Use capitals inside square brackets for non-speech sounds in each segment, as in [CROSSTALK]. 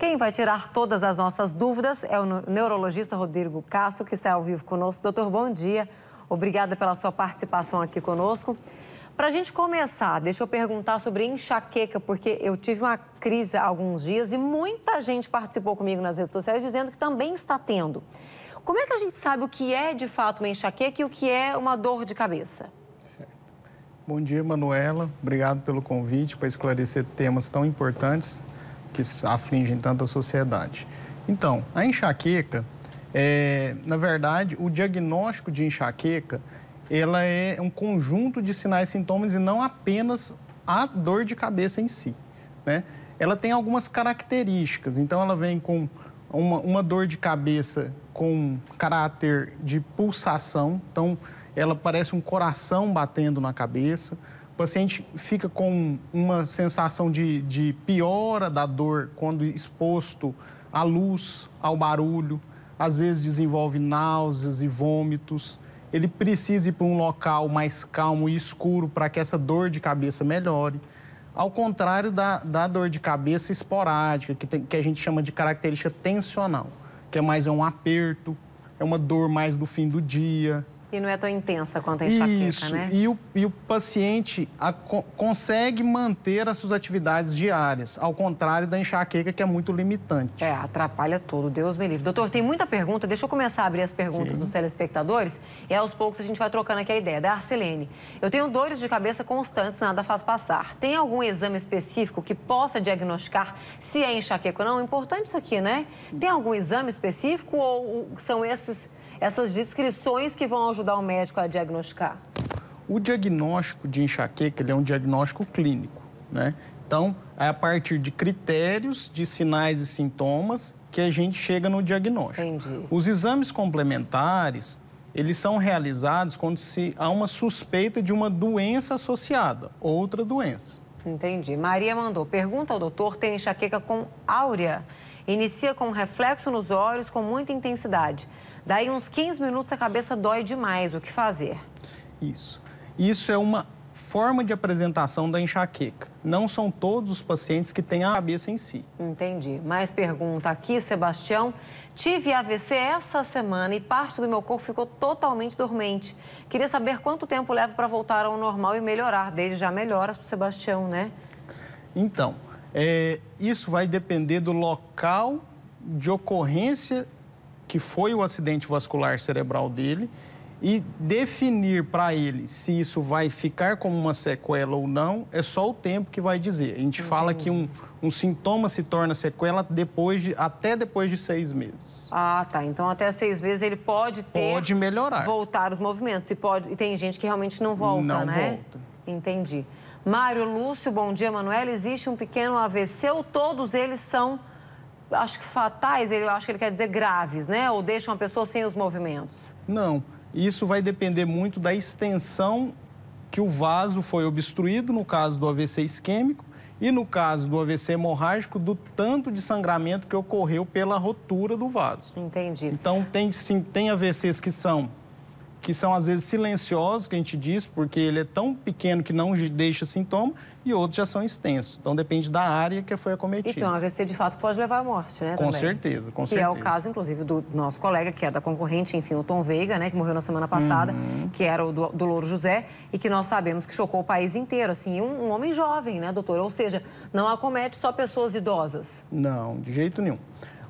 Quem vai tirar todas as nossas dúvidas é o neurologista Rodrigo Castro, que está ao vivo conosco. Doutor, bom dia. Obrigada pela sua participação aqui conosco. Para a gente começar, deixa eu perguntar sobre enxaqueca, porque eu tive uma crise há alguns dias e muita gente participou comigo nas redes sociais dizendo que também está tendo. Como é que a gente sabe o que é de fato uma enxaqueca e o que é uma dor de cabeça? Certo. Bom dia, Manuela. Obrigado pelo convite para esclarecer temas tão importantes que afligem tanto a sociedade. Então, a enxaqueca, é, na verdade, o diagnóstico de enxaqueca, ela é um conjunto de sinais e sintomas e não apenas a dor de cabeça em si, né? Ela tem algumas características, então ela vem com uma, uma dor de cabeça com caráter de pulsação, então ela parece um coração batendo na cabeça, paciente fica com uma sensação de, de piora da dor quando exposto à luz, ao barulho, às vezes desenvolve náuseas e vômitos. Ele precisa ir para um local mais calmo e escuro para que essa dor de cabeça melhore. Ao contrário da, da dor de cabeça esporádica, que, tem, que a gente chama de característica tensional, que é mais é um aperto, é uma dor mais do fim do dia, e não é tão intensa quanto a enxaqueca, Isso. né? E o, e o paciente a, consegue manter as suas atividades diárias, ao contrário da enxaqueca, que é muito limitante. É, atrapalha tudo, Deus me livre. Doutor, tem muita pergunta, deixa eu começar a abrir as perguntas Sim. dos telespectadores e aos poucos a gente vai trocando aqui a ideia. Da Arcelene, eu tenho dores de cabeça constantes, nada faz passar. Tem algum exame específico que possa diagnosticar se é enxaqueca ou não? Importante isso aqui, né? Tem algum exame específico ou são esses essas descrições que vão ajudar o médico a diagnosticar? O diagnóstico de enxaqueca é um diagnóstico clínico, né? Então, é a partir de critérios, de sinais e sintomas que a gente chega no diagnóstico. Entendi. Os exames complementares, eles são realizados quando se há uma suspeita de uma doença associada, outra doença. Entendi. Maria mandou, pergunta ao doutor, tem enxaqueca com áurea? Inicia com reflexo nos olhos com muita intensidade. Daí, uns 15 minutos, a cabeça dói demais. O que fazer? Isso. Isso é uma forma de apresentação da enxaqueca. Não são todos os pacientes que têm a cabeça em si. Entendi. Mais pergunta aqui, Sebastião. Tive AVC essa semana e parte do meu corpo ficou totalmente dormente. Queria saber quanto tempo leva para voltar ao normal e melhorar. Desde já melhoras para o Sebastião, né? Então, é, isso vai depender do local de ocorrência que foi o acidente vascular cerebral dele e definir para ele se isso vai ficar como uma sequela ou não é só o tempo que vai dizer. A gente fala que um, um sintoma se torna sequela depois de, até depois de seis meses. Ah, tá. Então até seis meses ele pode ter. Pode melhorar. Voltar os movimentos. E, pode, e tem gente que realmente não volta, não né? Volta. Entendi. Mário Lúcio, bom dia, Manuela. Existe um pequeno AVC ou todos eles são acho que fatais, ele, eu acho que ele quer dizer graves, né? Ou deixam a pessoa sem os movimentos? Não. Isso vai depender muito da extensão que o vaso foi obstruído, no caso do AVC isquêmico, e no caso do AVC hemorrágico, do tanto de sangramento que ocorreu pela rotura do vaso. Entendi. Então, tem, sim, tem AVCs que são que são às vezes silenciosos, que a gente diz, porque ele é tão pequeno que não deixa sintoma, e outros já são extensos. Então depende da área que foi acometida. Então, AVC de fato pode levar à morte, né? Com também. certeza, com que certeza. Que é o caso, inclusive, do nosso colega, que é da concorrente, enfim, o Tom Veiga, né, que morreu na semana passada, uhum. que era o do, do Louro José, e que nós sabemos que chocou o país inteiro, assim, um, um homem jovem, né, doutor? Ou seja, não acomete só pessoas idosas. Não, de jeito nenhum.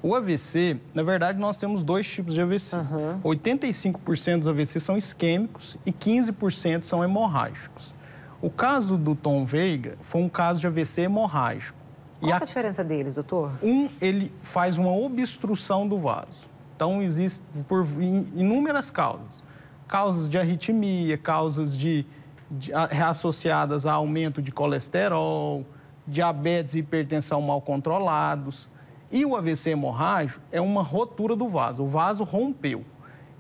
O AVC, na verdade, nós temos dois tipos de AVC. Uhum. 85% dos AVC são isquêmicos e 15% são hemorrágicos. O caso do Tom Veiga foi um caso de AVC hemorrágico. Qual é a... a diferença deles, doutor? Um, ele faz uma obstrução do vaso. Então, existe por inúmeras causas. Causas de arritmia, causas de, de associadas a aumento de colesterol, diabetes e hipertensão mal controlados e o AVC hemorrágico é uma rotura do vaso, o vaso rompeu.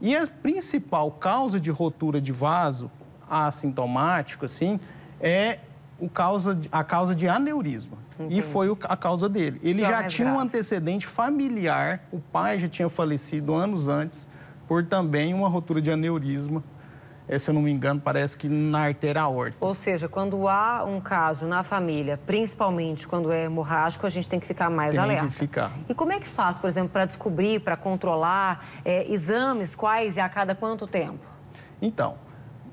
E a principal causa de rotura de vaso assintomático, assim, é o causa, a causa de aneurisma. Entendi. E foi a causa dele. Ele já é tinha grave. um antecedente familiar, o pai já tinha falecido anos antes, por também uma rotura de aneurisma é, se eu não me engano, parece que na artéria aorta. Ou seja, quando há um caso na família, principalmente quando é hemorrágico, a gente tem que ficar mais tem alerta. Tem que ficar. E como é que faz, por exemplo, para descobrir, para controlar é, exames, quais e a cada quanto tempo? Então,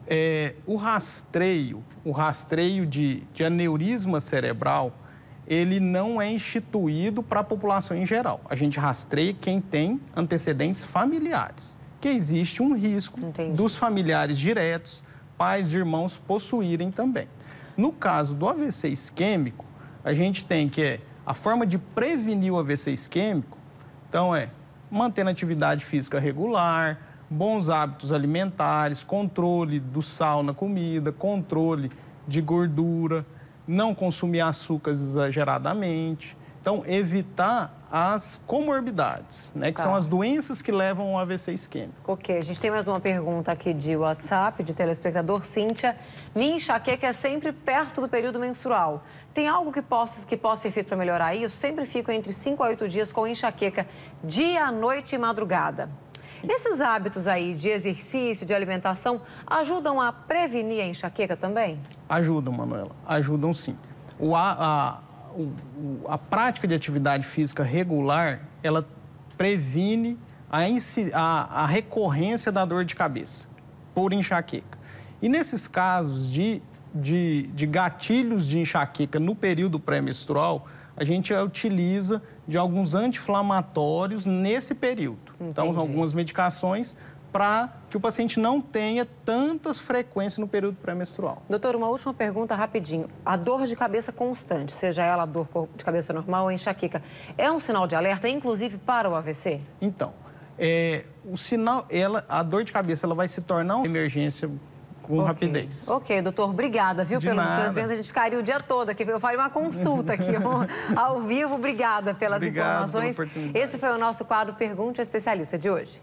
é, o rastreio, o rastreio de, de aneurisma cerebral, ele não é instituído para a população em geral. A gente rastreia quem tem antecedentes familiares porque existe um risco Entendi. dos familiares diretos, pais e irmãos possuírem também. No caso do AVC isquêmico, a gente tem que é a forma de prevenir o AVC isquêmico, então é mantendo atividade física regular, bons hábitos alimentares, controle do sal na comida, controle de gordura, não consumir açúcares exageradamente, então, evitar as comorbidades, né, que tá. são as doenças que levam ao AVC isquêmico. Ok, a gente tem mais uma pergunta aqui de WhatsApp, de telespectador Cíntia. Minha enxaqueca é sempre perto do período menstrual. Tem algo que possa, que possa ser feito para melhorar isso? Sempre fico entre 5 a 8 dias com enxaqueca, dia, noite e madrugada. Esses hábitos aí de exercício, de alimentação, ajudam a prevenir a enxaqueca também? Ajudam, Manuela, ajudam sim. O, a, a o, o, a prática de atividade física regular, ela previne a, a, a recorrência da dor de cabeça por enxaqueca. E nesses casos de, de, de gatilhos de enxaqueca no período pré-menstrual, a gente utiliza de alguns anti-inflamatórios nesse período. Então, Entendi. Então, algumas medicações para que o paciente não tenha tantas frequências no período pré-menstrual. Doutor, uma última pergunta rapidinho. A dor de cabeça constante, seja ela dor de cabeça normal ou enxaqueca, é um sinal de alerta, inclusive para o AVC? Então, é, o sinal, ela, a dor de cabeça ela vai se tornar uma emergência com okay. rapidez. Ok, doutor, obrigada, viu, de pelos nada. seus A gente ficaria o dia todo aqui. Eu faria uma consulta aqui [LAUGHS] ao vivo. Obrigada pelas Obrigado informações. Pela Esse foi o nosso quadro Pergunte ao Especialista de hoje.